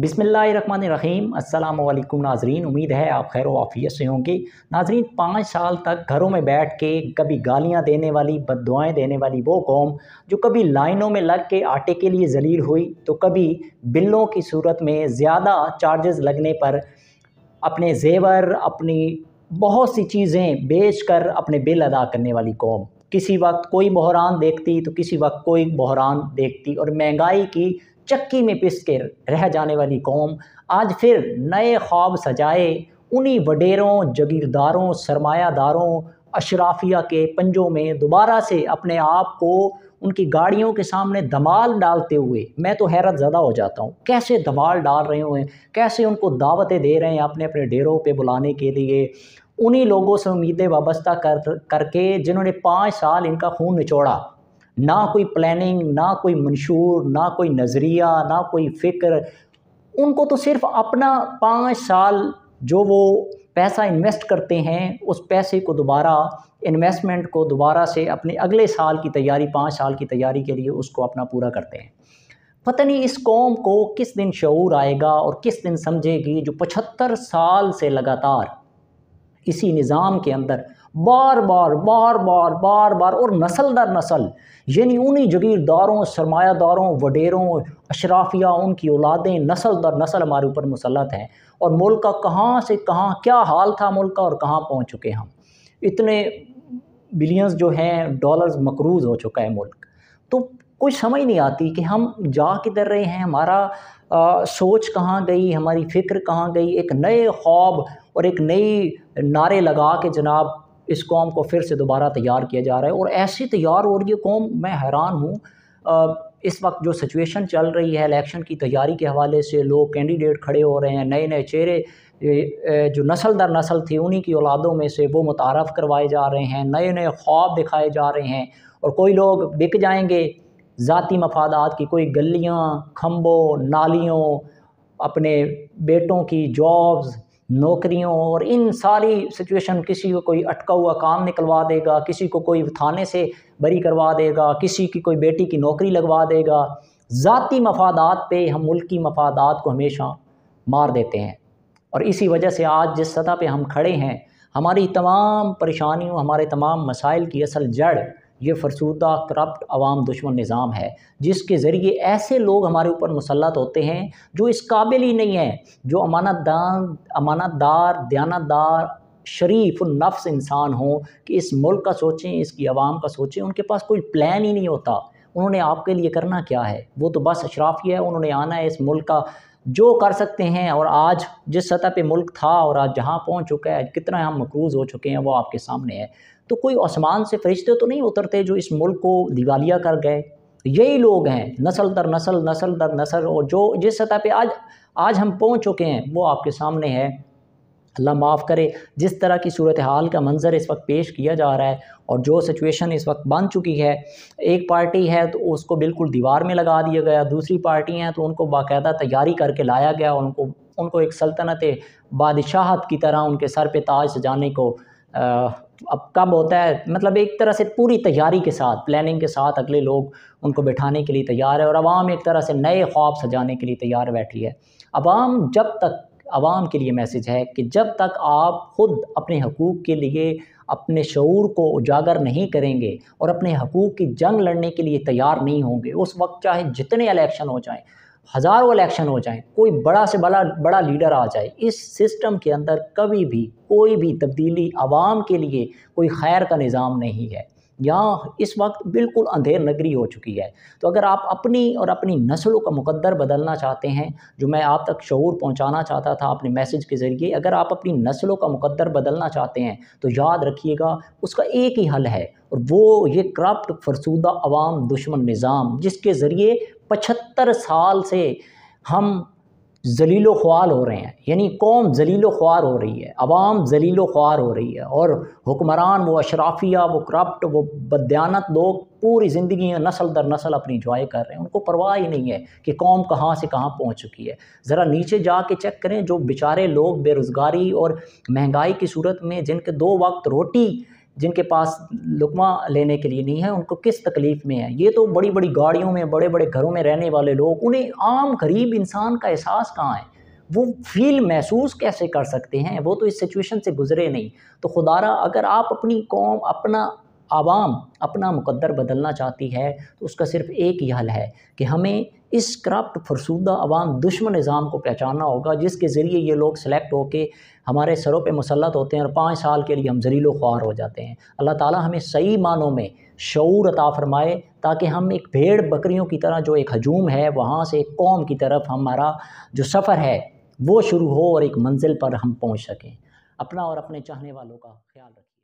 बिसमीम अल्लाम नाजरीन उम्मीद है आप खैर वाफियत से होंगे नाजरीन पाँच साल तक घरों में बैठ के कभी गालियाँ देने वाली बद देने वाली वो कौम जो कभी लाइनों में लग के आटे के लिए जलील हुई तो कभी बिलों की सूरत में ज़्यादा चार्जेस लगने पर अपने जेवर अपनी बहुत सी चीज़ें बेच कर अपने बिल अदा करने वाली कौम किसी वक्त कोई बहरान देखती तो किसी वक्त कोई बहरान देखती और महंगाई की चक्की में पिस के रह जाने वाली कौम आज फिर नए ख्वाब सजाए उन्हीं वडेरों जगीरदारों सरमायादारों अशराफिया के पंजों में दोबारा से अपने आप को उनकी गाड़ियों के सामने धमाल डालते हुए मैं तो हैरत ज़्यादा हो जाता हूँ कैसे धमाल डाल रहे हुए कैसे उनको दावतें दे रहे हैं अपने अपने डेरों पे बुलाने के लिए उन्हीं लोगों से उम्मीदें वाबस्ता कर करके जिन्होंने पाँच साल इनका खून निचोड़ा ना कोई प्लानिंग ना कोई मंशूर ना कोई नज़रिया ना कोई फ़िक्र उनको तो सिर्फ अपना पाँच साल जो वो पैसा इन्वेस्ट करते हैं उस पैसे को दोबारा इन्वेस्टमेंट को दोबारा से अपने अगले साल की तैयारी पाँच साल की तैयारी के लिए उसको अपना पूरा करते हैं पता नहीं इस कौम को किस दिन शूर आएगा और किस दिन समझेगी जो पचहत्तर साल से लगातार इसी निज़ाम के अंदर बार बार बार बार बार बार और नस्ल दर नसल यानी उन्हीं जगीरदारों सरमायादारों वडेरों अशराफिया उनकी औलादें नस्ल दर नसल हमारे ऊपर मुसलत हैं और मुल्क का कहाँ से कहाँ क्या हाल था मुल्क का और कहाँ पहुँच चुके हम इतने बिलियंस जो हैं डॉलर्स मकरूज हो चुका है मुल्क तो कुछ समझ नहीं आती कि हम जा किधर रहे हैं हमारा आ, सोच कहाँ गई हमारी फ़िक्र कहाँ गई एक नए ख्वाब और एक नई नारे लगा के जनाब इस कौम को फिर से दोबारा तैयार किया जा रहा है और ऐसी तैयार हो रही है कौम मैं हैरान हूँ इस वक्त जो सिचुएशन चल रही है इलेक्शन की तैयारी के हवाले से लोग कैंडिडेट खड़े हो रहे हैं नए नए चेहरे जो नस्ल दर नस्ल थी उन्हीं की औलादों में से वो मुतारफ़ करवाए जा रहे हैं नए नए ख्वाब दिखाए जा रहे हैं और कोई लोग बिक जाएंगे ज़ाती मफादात की कोई गलियाँ खम्बों नालियों अपने बेटों की जॉब्स नौकरियों और इन सारी सिचुएशन किसी को कोई अटका हुआ काम निकलवा देगा किसी को कोई थाने से बरी करवा देगा किसी की कोई बेटी की नौकरी लगवा देगा ज़ाती मफादात पे हम मुल्क की मफादात को हमेशा मार देते हैं और इसी वजह से आज जिस सतह पे हम खड़े हैं हमारी तमाम परेशानियों हमारे तमाम मसाइल की असल जड़ ये फरसूदा करप्ट अवाम दुश्मन निज़ाम है जिसके ज़रिए ऐसे लोग हमारे ऊपर मुसलत होते हैं जो इस काबिल ही नहीं हैं जो अमानत दान अमानत दार दयानतदार शरीफ नफ्स इंसान हों कि इस मुल्क का सोचें इसकी आवाम का सोचें उनके पास कोई प्लान ही नहीं होता उन्होंने आपके लिए करना क्या है वो तो बस अशराफी है उन्होंने आना है इस मुल्क का जो कर सकते हैं और आज जिस सतह पे मुल्क था और आज जहाँ पहुँच चुका है कितना हम मकरूज हो चुके हैं वो आपके सामने है तो कोई आसमान से फरिश्ते तो नहीं उतरते जो इस मुल्क को दिवालिया कर गए यही लोग हैं नसल दर नसल नसल दर नसल और जो जिस सतह पे आज आज हम पहुँच चुके हैं वो आपके सामने है अल्लाह माफ़ करे जिस तरह की सूरत हाल का मंज़र इस वक्त पेश किया जा रहा है और जो सिचुएशन इस वक्त बन चुकी है एक पार्टी है तो उसको बिल्कुल दीवार में लगा दिया गया दूसरी पार्टी हैं तो उनको बाकायदा तैयारी करके लाया गया और उनको उनको एक सल्तनत बादशाहत की तरह उनके सर पे ताज सजाने को आ, अब कब होता है मतलब एक तरह से पूरी तैयारी के साथ प्लानिंग के साथ अगले लोग उनको बैठाने के लिए तैयार है और आवाम एक तरह से नए ख्वाब सजाने के लिए तैयार बैठी है आवाम जब तक आवाम के लिए मैसेज है कि जब तक आप ख़ुद अपने हकूक़ के लिए अपने शूर को उजागर नहीं करेंगे और अपने हकूक़ की जंग लड़ने के लिए तैयार नहीं होंगे उस वक्त चाहे जितने इलेक्शन हो जाएँ हज़ारों इलेक्शन हो जाएँ कोई बड़ा से बड़ा बड़ा लीडर आ जाए इस सिस्टम के अंदर कभी भी कोई भी तब्दीली आवाम के लिए कोई खैर का निज़ाम नहीं है यहाँ इस वक्त बिल्कुल अंधेर नगरी हो चुकी है तो अगर आप अपनी और अपनी नस्लों का मुकद्दर बदलना चाहते हैं जो मैं आप तक शूर पहुँचाना चाहता था अपने मैसेज के ज़रिए अगर आप अपनी नस्लों का मुकद्दर बदलना चाहते हैं तो याद रखिएगा उसका एक ही हल है और वो ये करप्ट फरसूदा अवाम दुश्मन निज़ाम जिसके ज़रिए पचहत्तर साल से हम जलीलो ख़्वाल हो रहे हैं यानी कौम जलीलो ख्वार हो रही है अवाम जलीलो ख्वार हो रही है और हुक्मरान वो अशराफिया वो करप्ट वो बदयानत लोग पूरी ज़िंदगी नस्ल दर नस्ल अपनी इंजॉय कर रहे हैं उनको परवाह ही नहीं है कि कौम कहाँ से कहाँ पहुँच चुकी है ज़रा नीचे जा के चेक करें जो बेचारे लोग बेरोज़गारी और महंगाई की सूरत में जिनके दो वक्त रोटी जिनके पास लुकमा लेने के लिए नहीं है उनको किस तकलीफ़ में है ये तो बड़ी बड़ी गाड़ियों में बड़े बड़े घरों में रहने वाले लोग उन्हें आम गरीब इंसान का एहसास कहाँ है वो फील महसूस कैसे कर सकते हैं वो तो इस सिचुएशन से गुजरे नहीं तो खुदारा अगर आप अपनी कौम अपना आवाम अपना मुकद्दर बदलना चाहती है तो उसका सिर्फ एक ही हल है कि हमें इस करप्ट फरसूदा आवाम दुश्मन निज़ाम को पहचानना होगा जिसके ज़रिए ये लोग सेलेक्ट होकर हमारे सरों पर मुसलत होते हैं और पाँच साल के लिए हम जरीलो ख्वार हो जाते हैं अल्लाह ताली हमें सही मानों में शूर अता फ़रमाए ताकि हम एक भेड़ बकरियों की तरह जो एक हजूम है वहाँ से एक कौम की तरफ हमारा जो सफ़र है वो शुरू हो और एक मंजिल पर हम पहुँच सकें अपना और अपने चाहने वालों का ख्याल रखें